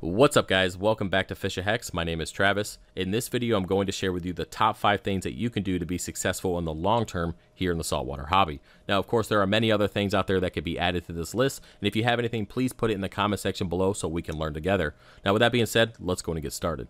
What's up guys, welcome back to Fisher Hex, my name is Travis. In this video I'm going to share with you the top 5 things that you can do to be successful in the long term here in the saltwater hobby. Now of course there are many other things out there that could be added to this list, and if you have anything please put it in the comment section below so we can learn together. Now with that being said, let's go and get started.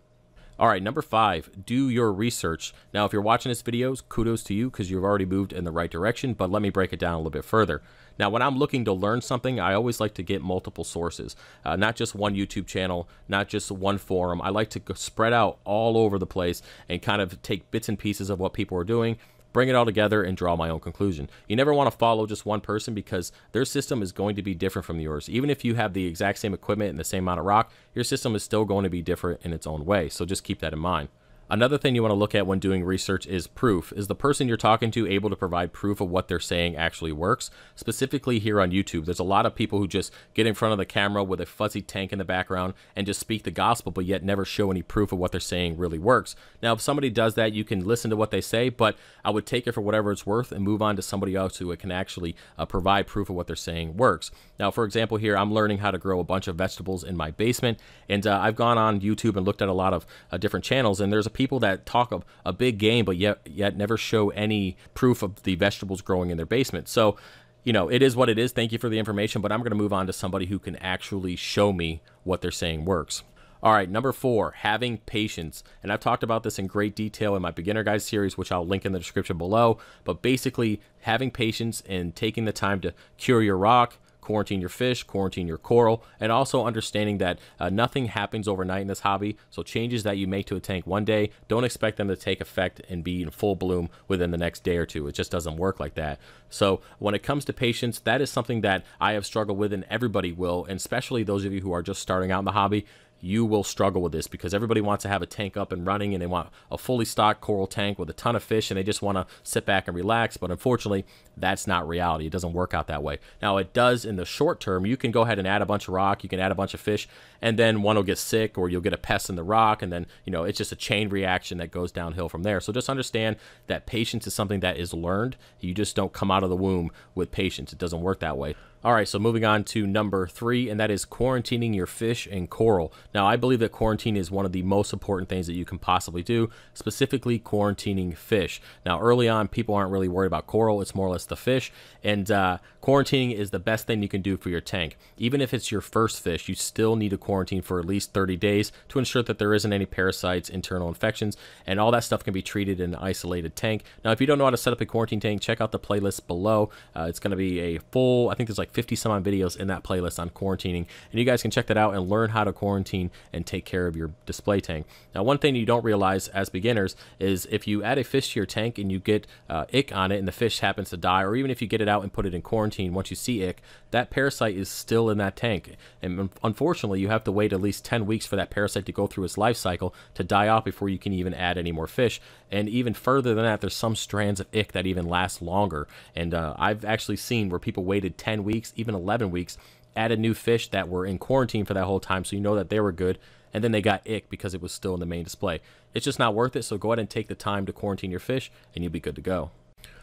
All right, number five, do your research. Now, if you're watching this video, kudos to you because you've already moved in the right direction, but let me break it down a little bit further. Now, when I'm looking to learn something, I always like to get multiple sources, uh, not just one YouTube channel, not just one forum. I like to spread out all over the place and kind of take bits and pieces of what people are doing bring it all together and draw my own conclusion. You never want to follow just one person because their system is going to be different from yours. Even if you have the exact same equipment and the same amount of rock, your system is still going to be different in its own way. So just keep that in mind. Another thing you want to look at when doing research is proof. Is the person you're talking to able to provide proof of what they're saying actually works? Specifically here on YouTube, there's a lot of people who just get in front of the camera with a fuzzy tank in the background and just speak the gospel, but yet never show any proof of what they're saying really works. Now, if somebody does that, you can listen to what they say, but I would take it for whatever it's worth and move on to somebody else who can actually uh, provide proof of what they're saying works. Now, for example, here I'm learning how to grow a bunch of vegetables in my basement, and uh, I've gone on YouTube and looked at a lot of uh, different channels, and there's a people that talk of a big game, but yet yet never show any proof of the vegetables growing in their basement. So, you know, it is what it is. Thank you for the information, but I'm going to move on to somebody who can actually show me what they're saying works. All right, number four, having patience. And I've talked about this in great detail in my beginner guide series, which I'll link in the description below. But basically, having patience and taking the time to cure your rock, quarantine your fish, quarantine your coral, and also understanding that uh, nothing happens overnight in this hobby. So changes that you make to a tank one day, don't expect them to take effect and be in full bloom within the next day or two. It just doesn't work like that. So when it comes to patience, that is something that I have struggled with and everybody will, and especially those of you who are just starting out in the hobby you will struggle with this because everybody wants to have a tank up and running and they want a fully stocked coral tank with a ton of fish and they just want to sit back and relax. But unfortunately, that's not reality. It doesn't work out that way. Now, it does in the short term. You can go ahead and add a bunch of rock, you can add a bunch of fish, and then one will get sick or you'll get a pest in the rock. And then, you know, it's just a chain reaction that goes downhill from there. So just understand that patience is something that is learned. You just don't come out of the womb with patience, it doesn't work that way. All right, so moving on to number three, and that is quarantining your fish and coral. Now, I believe that quarantine is one of the most important things that you can possibly do, specifically quarantining fish. Now, early on, people aren't really worried about coral, it's more or less the fish, and uh, quarantining is the best thing you can do for your tank. Even if it's your first fish, you still need to quarantine for at least 30 days to ensure that there isn't any parasites, internal infections, and all that stuff can be treated in an isolated tank. Now, if you don't know how to set up a quarantine tank, check out the playlist below. Uh, it's going to be a full, I think there's like like 50 some odd videos in that playlist on quarantining. And you guys can check that out and learn how to quarantine and take care of your display tank. Now, one thing you don't realize as beginners is if you add a fish to your tank and you get uh, ick on it and the fish happens to die, or even if you get it out and put it in quarantine, once you see ick, that parasite is still in that tank. And unfortunately, you have to wait at least 10 weeks for that parasite to go through its life cycle to die off before you can even add any more fish. And even further than that, there's some strands of ick that even last longer. And uh, I've actually seen where people waited 10 weeks weeks, even 11 weeks, added new fish that were in quarantine for that whole time, so you know that they were good. And then they got ick because it was still in the main display. It's just not worth it, so go ahead and take the time to quarantine your fish, and you'll be good to go.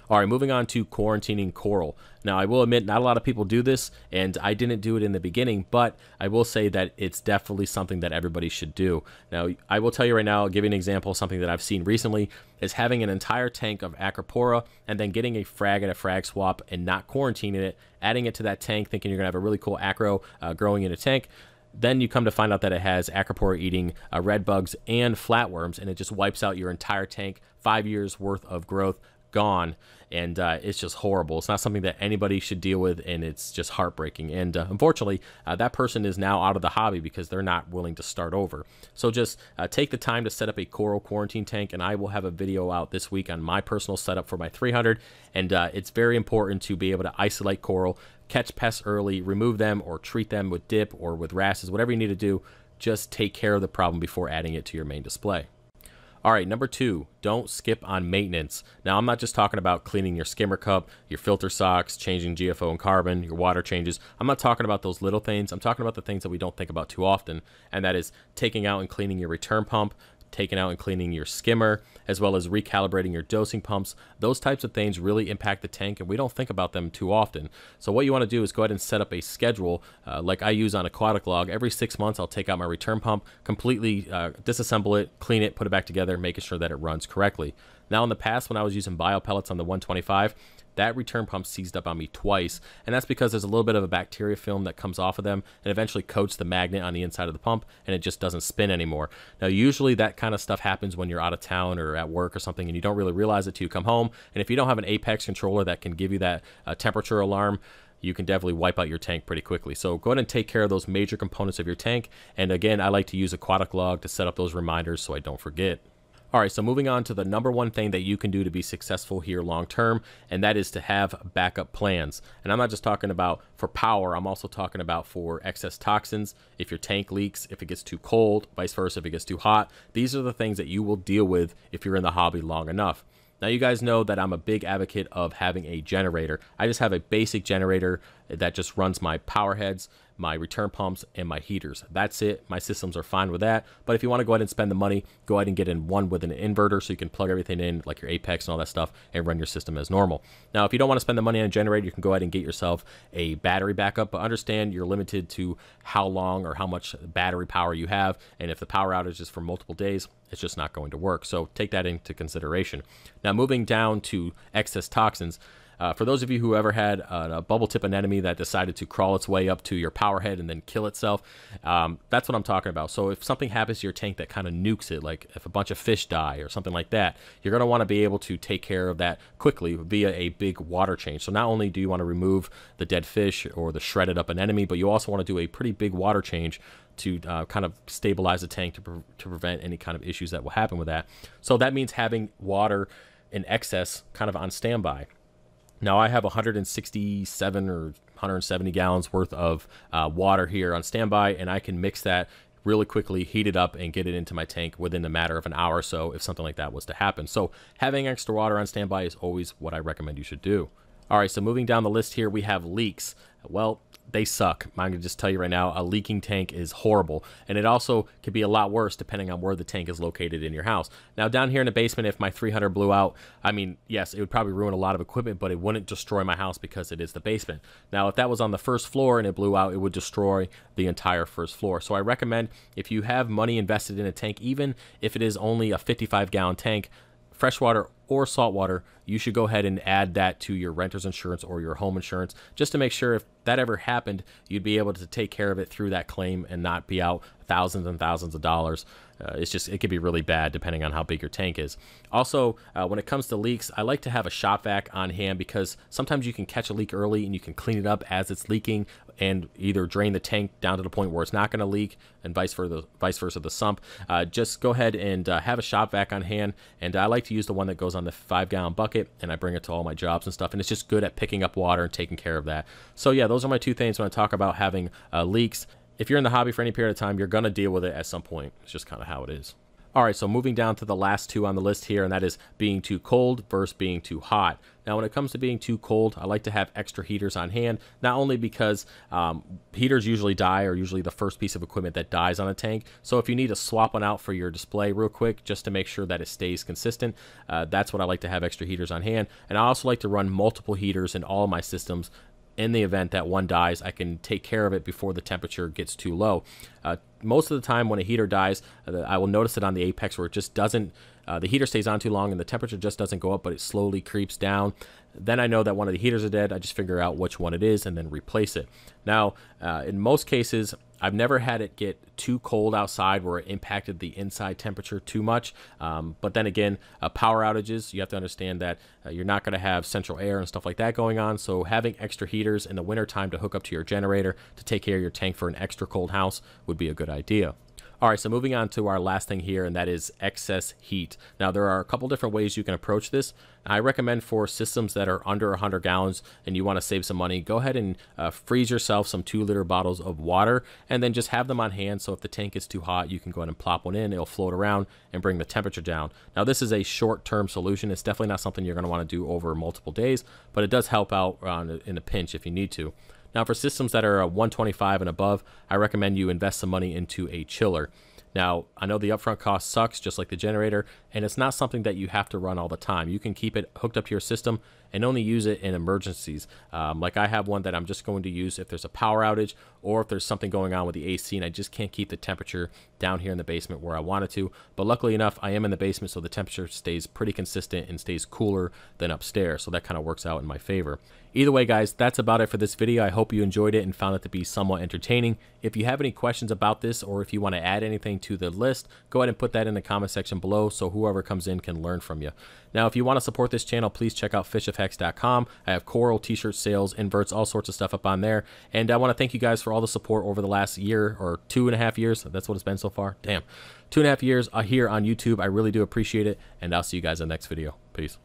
All right, moving on to quarantining coral. Now, I will admit, not a lot of people do this, and I didn't do it in the beginning, but I will say that it's definitely something that everybody should do. Now, I will tell you right now, I'll give you an example, something that I've seen recently is having an entire tank of Acropora and then getting a frag at a frag swap and not quarantining it, adding it to that tank, thinking you're going to have a really cool acro uh, growing in a tank then you come to find out that it has acropora eating uh, red bugs and flatworms and it just wipes out your entire tank five years worth of growth gone and uh, it's just horrible. It's not something that anybody should deal with, and it's just heartbreaking. And uh, unfortunately, uh, that person is now out of the hobby because they're not willing to start over. So just uh, take the time to set up a coral quarantine tank, and I will have a video out this week on my personal setup for my 300. And uh, it's very important to be able to isolate coral, catch pests early, remove them, or treat them with dip or with rashes, whatever you need to do. Just take care of the problem before adding it to your main display. All right, number two, don't skip on maintenance. Now, I'm not just talking about cleaning your skimmer cup, your filter socks, changing GFO and carbon, your water changes. I'm not talking about those little things. I'm talking about the things that we don't think about too often, and that is taking out and cleaning your return pump, taking out and cleaning your skimmer, as well as recalibrating your dosing pumps. Those types of things really impact the tank, and we don't think about them too often. So what you want to do is go ahead and set up a schedule, uh, like I use on Aquatic Log. Every six months, I'll take out my return pump, completely uh, disassemble it, clean it, put it back together, making sure that it runs correctly. Now, in the past, when I was using bio pellets on the 125, that return pump seized up on me twice, and that's because there's a little bit of a bacteria film that comes off of them and eventually coats the magnet on the inside of the pump, and it just doesn't spin anymore. Now, usually that kind of stuff happens when you're out of town or at work or something, and you don't really realize it till you come home. And if you don't have an Apex controller that can give you that uh, temperature alarm, you can definitely wipe out your tank pretty quickly. So go ahead and take care of those major components of your tank. And again, I like to use Aquatic Log to set up those reminders so I don't forget. All right, so moving on to the number one thing that you can do to be successful here long term, and that is to have backup plans. And I'm not just talking about for power, I'm also talking about for excess toxins, if your tank leaks, if it gets too cold, vice versa, if it gets too hot. These are the things that you will deal with if you're in the hobby long enough. Now, you guys know that I'm a big advocate of having a generator. I just have a basic generator that just runs my power heads my return pumps, and my heaters. That's it. My systems are fine with that. But if you want to go ahead and spend the money, go ahead and get in one with an inverter so you can plug everything in, like your Apex and all that stuff, and run your system as normal. Now, if you don't want to spend the money on a generator, you can go ahead and get yourself a battery backup. But understand you're limited to how long or how much battery power you have. And if the power outage is for multiple days, it's just not going to work. So take that into consideration. Now, moving down to excess toxins. Uh, for those of you who ever had a, a, bubble tip anemone that decided to crawl its way up to your power head and then kill itself, um, that's what I'm talking about. So if something happens to your tank that kind of nukes it, like if a bunch of fish die or something like that, you're going to want to be able to take care of that quickly via a big water change. So not only do you want to remove the dead fish or the shredded up anemone, but you also want to do a pretty big water change to uh, kind of stabilize the tank to, pre to prevent any kind of issues that will happen with that. So that means having water in excess kind of on standby. Now I have 167 or 170 gallons worth of uh, water here on standby, and I can mix that really quickly, heat it up, and get it into my tank within a matter of an hour or so if something like that was to happen. So having extra water on standby is always what I recommend you should do. All right, so moving down the list here, we have leaks. Well, they suck. I'm gonna just tell you right now, a leaking tank is horrible, and it also could be a lot worse depending on where the tank is located in your house. Now down here in the basement, if my 300 blew out, I mean, yes, it would probably ruin a lot of equipment, but it wouldn't destroy my house because it is the basement. Now if that was on the first floor and it blew out, it would destroy the entire first floor. So I recommend if you have money invested in a tank, even if it is only a 55 gallon tank, freshwater or saltwater, you should go ahead and add that to your renter's insurance or your home insurance just to make sure if that ever happened, you'd be able to take care of it through that claim and not be out thousands and thousands of dollars. Uh, it's just it could be really bad depending on how big your tank is. Also, uh, when it comes to leaks, I like to have a shop vac on hand because sometimes you can catch a leak early and you can clean it up as it's leaking and either drain the tank down to the point where it's not going to leak and vice versa, vice versa the sump. Uh, just go ahead and uh, have a shop vac on hand, and I like to use the one that goes on the five gallon bucket, and I bring it to all my jobs and stuff, and it's just good at picking up water and taking care of that. So yeah, those are my two things when I talk about having uh, leaks if you're in the hobby for any period of time, you're going to deal with it at some point. It's just kind of how it is. All right, so moving down to the last two on the list here, and that is being too cold versus being too hot. Now, when it comes to being too cold, I like to have extra heaters on hand, not only because um, heaters usually die or usually the first piece of equipment that dies on a tank. So if you need to swap one out for your display real quick just to make sure that it stays consistent, uh, that's what I like to have extra heaters on hand. And I also like to run multiple heaters in all my systems in the event that one dies, I can take care of it before the temperature gets too low. Uh, most of the time when a heater dies, uh, I will notice it on the apex where it just doesn't, uh, the heater stays on too long and the temperature just doesn't go up, but it slowly creeps down. Then I know that one of the heaters are dead. I just figure out which one it is and then replace it. Now, uh, in most cases, I've never had it get too cold outside where it impacted the inside temperature too much. Um, but then again, uh, power outages, you have to understand that uh, you're not going to have central air and stuff like that going on. So having extra heaters in the wintertime to hook up to your generator to take care of your tank for an extra cold house would be a good idea. All right, so moving on to our last thing here, and that is excess heat. Now, there are a couple different ways you can approach this. I recommend for systems that are under 100 gallons and you want to save some money, go ahead and uh, freeze yourself some two liter bottles of water and then just have them on hand. So if the tank is too hot, you can go ahead and plop one in. It'll float around and bring the temperature down. Now, this is a short term solution. It's definitely not something you're going to want to do over multiple days, but it does help out uh, in a pinch if you need to. Now, for systems that are 125 and above, I recommend you invest some money into a chiller. Now, I know the upfront cost sucks, just like the generator, and it's not something that you have to run all the time. You can keep it hooked up to your system and only use it in emergencies. Um, like I have one that I'm just going to use if there's a power outage or if there's something going on with the AC and I just can't keep the temperature down here in the basement where I wanted to. But luckily enough, I am in the basement, so the temperature stays pretty consistent and stays cooler than upstairs. So that kind of works out in my favor. Either way, guys, that's about it for this video. I hope you enjoyed it and found it to be somewhat entertaining. If you have any questions about this or if you want to add anything to the list, go ahead and put that in the comment section below so whoever comes in can learn from you. Now, if you want to support this channel, please check out fishofhex.com. I have coral, t-shirt sales, inverts, all sorts of stuff up on there. And I want to thank you guys for all the support over the last year or two and a half years. That's what it's been so far. Damn. Two and a half years uh, here on YouTube. I really do appreciate it. And I'll see you guys in the next video. Peace.